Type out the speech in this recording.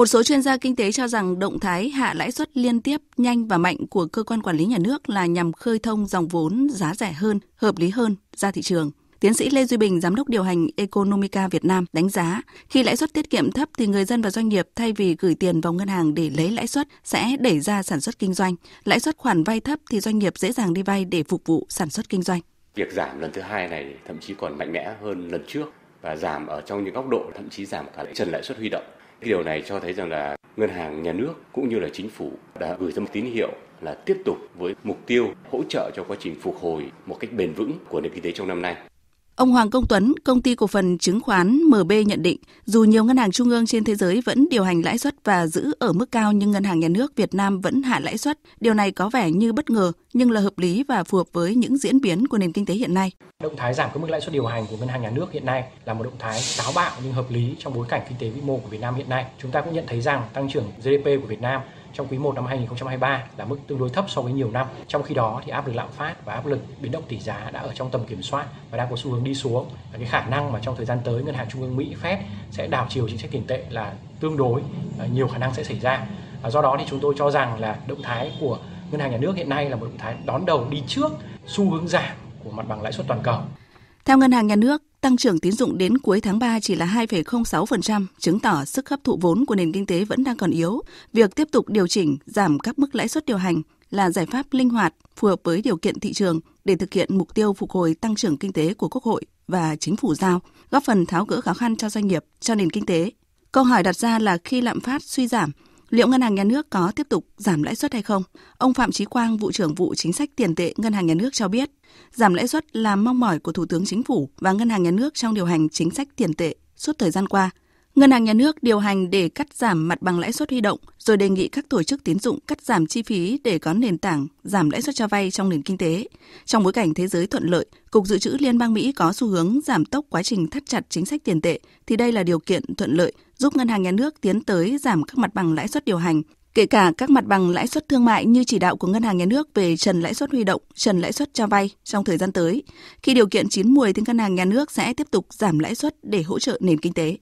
Một số chuyên gia kinh tế cho rằng động thái hạ lãi suất liên tiếp nhanh và mạnh của cơ quan quản lý nhà nước là nhằm khơi thông dòng vốn giá rẻ hơn, hợp lý hơn ra thị trường. Tiến sĩ Lê Duy Bình, giám đốc điều hành Economica Việt Nam đánh giá, khi lãi suất tiết kiệm thấp thì người dân và doanh nghiệp thay vì gửi tiền vào ngân hàng để lấy lãi suất sẽ đẩy ra sản xuất kinh doanh. Lãi suất khoản vay thấp thì doanh nghiệp dễ dàng đi vay để phục vụ sản xuất kinh doanh. Việc giảm lần thứ hai này thậm chí còn mạnh mẽ hơn lần trước và giảm ở trong những góc độ thậm chí giảm cả trần lãi suất huy động cái Điều này cho thấy rằng là ngân hàng nhà nước cũng như là chính phủ đã gửi ra một tín hiệu là tiếp tục với mục tiêu hỗ trợ cho quá trình phục hồi một cách bền vững của nền kinh tế trong năm nay. Ông Hoàng Công Tuấn, công ty cổ phần chứng khoán MB nhận định, dù nhiều ngân hàng trung ương trên thế giới vẫn điều hành lãi suất và giữ ở mức cao nhưng ngân hàng nhà nước Việt Nam vẫn hạ lãi suất. Điều này có vẻ như bất ngờ nhưng là hợp lý và phù hợp với những diễn biến của nền kinh tế hiện nay. Động thái giảm cái mức lãi suất điều hành của ngân hàng nhà nước hiện nay là một động thái táo bạo nhưng hợp lý trong bối cảnh kinh tế vĩ mô của Việt Nam hiện nay. Chúng ta cũng nhận thấy rằng tăng trưởng GDP của Việt Nam trong quý 1 năm 2023 là mức tương đối thấp so với nhiều năm. Trong khi đó thì áp lực lạm phát và áp lực biến động tỷ giá đã ở trong tầm kiểm soát và đang có xu hướng đi xuống. Và cái khả năng mà trong thời gian tới ngân hàng trung ương Mỹ Fed sẽ đảo chiều chính sách tiền tệ là tương đối à, nhiều khả năng sẽ xảy ra. Và do đó thì chúng tôi cho rằng là động thái của ngân hàng nhà nước hiện nay là một động thái đón đầu đi trước xu hướng giảm của mặt bằng lãi suất toàn cầu. Theo ngân hàng nhà nước, Tăng trưởng tín dụng đến cuối tháng 3 chỉ là 2,06%, chứng tỏ sức hấp thụ vốn của nền kinh tế vẫn đang còn yếu. Việc tiếp tục điều chỉnh, giảm các mức lãi suất điều hành là giải pháp linh hoạt, phù hợp với điều kiện thị trường để thực hiện mục tiêu phục hồi tăng trưởng kinh tế của Quốc hội và chính phủ giao, góp phần tháo gỡ khó khăn cho doanh nghiệp, cho nền kinh tế. Câu hỏi đặt ra là khi lạm phát suy giảm, Liệu Ngân hàng Nhà nước có tiếp tục giảm lãi suất hay không? Ông Phạm Chí Quang, vụ trưởng vụ chính sách tiền tệ Ngân hàng Nhà nước cho biết, giảm lãi suất là mong mỏi của Thủ tướng Chính phủ và Ngân hàng Nhà nước trong điều hành chính sách tiền tệ suốt thời gian qua – Ngân hàng nhà nước điều hành để cắt giảm mặt bằng lãi suất huy động, rồi đề nghị các tổ chức tín dụng cắt giảm chi phí để có nền tảng giảm lãi suất cho vay trong nền kinh tế. Trong bối cảnh thế giới thuận lợi, Cục Dự trữ Liên bang Mỹ có xu hướng giảm tốc quá trình thắt chặt chính sách tiền tệ, thì đây là điều kiện thuận lợi giúp ngân hàng nhà nước tiến tới giảm các mặt bằng lãi suất điều hành kể cả các mặt bằng lãi suất thương mại như chỉ đạo của Ngân hàng Nhà nước về trần lãi suất huy động, trần lãi suất cho vay trong thời gian tới. Khi điều kiện chín mùi thì Ngân hàng Nhà nước sẽ tiếp tục giảm lãi suất để hỗ trợ nền kinh tế.